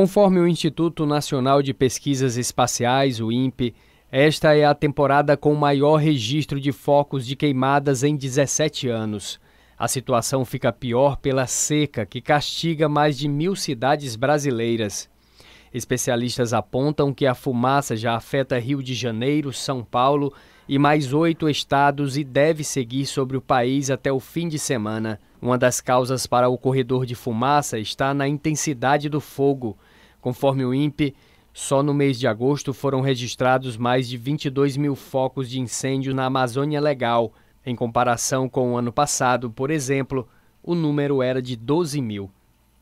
Conforme o Instituto Nacional de Pesquisas Espaciais, o INPE, esta é a temporada com maior registro de focos de queimadas em 17 anos. A situação fica pior pela seca, que castiga mais de mil cidades brasileiras. Especialistas apontam que a fumaça já afeta Rio de Janeiro, São Paulo e mais oito estados e deve seguir sobre o país até o fim de semana. Uma das causas para o corredor de fumaça está na intensidade do fogo. Conforme o INPE, só no mês de agosto foram registrados mais de 22 mil focos de incêndio na Amazônia Legal. Em comparação com o ano passado, por exemplo, o número era de 12 mil.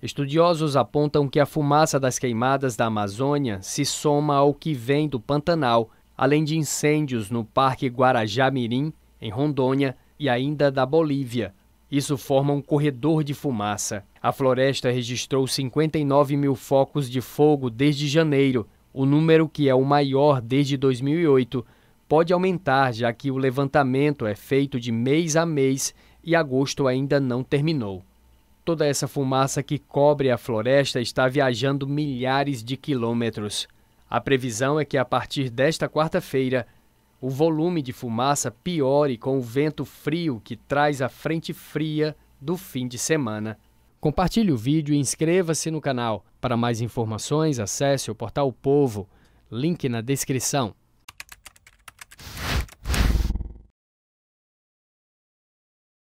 Estudiosos apontam que a fumaça das queimadas da Amazônia se soma ao que vem do Pantanal, além de incêndios no Parque Guarajá Mirim, em Rondônia, e ainda da Bolívia, isso forma um corredor de fumaça. A floresta registrou 59 mil focos de fogo desde janeiro. O número, que é o maior desde 2008, pode aumentar, já que o levantamento é feito de mês a mês e agosto ainda não terminou. Toda essa fumaça que cobre a floresta está viajando milhares de quilômetros. A previsão é que a partir desta quarta-feira o volume de fumaça piore com o vento frio que traz a frente fria do fim de semana. Compartilhe o vídeo e inscreva-se no canal. Para mais informações, acesse o portal Povo, link na descrição.